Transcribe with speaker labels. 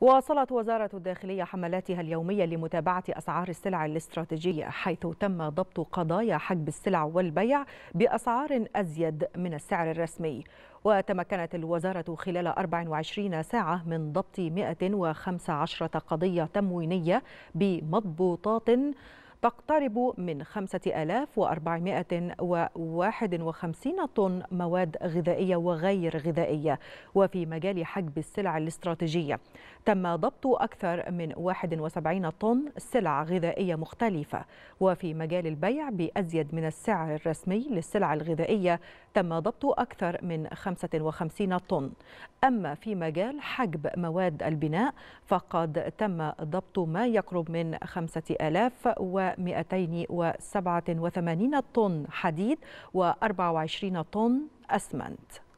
Speaker 1: واصلت وزارة الداخلية حملاتها اليومية لمتابعة أسعار السلع الاستراتيجية حيث تم ضبط قضايا حجب السلع والبيع بأسعار أزيد من السعر الرسمي وتمكنت الوزارة خلال 24 ساعة من ضبط 115 قضية تموينية بمضبوطات تقترب من 5451 طن مواد غذائية وغير غذائية وفي مجال حجب السلع الاستراتيجية تم ضبط أكثر من 71 طن سلع غذائية مختلفة وفي مجال البيع بأزيد من السعر الرسمي للسلع الغذائية تم ضبط أكثر من 55 طن أما في مجال حجب مواد البناء فقد تم ضبط ما يقرب من 5000 و 287 طن حديد و24 طن أسمنت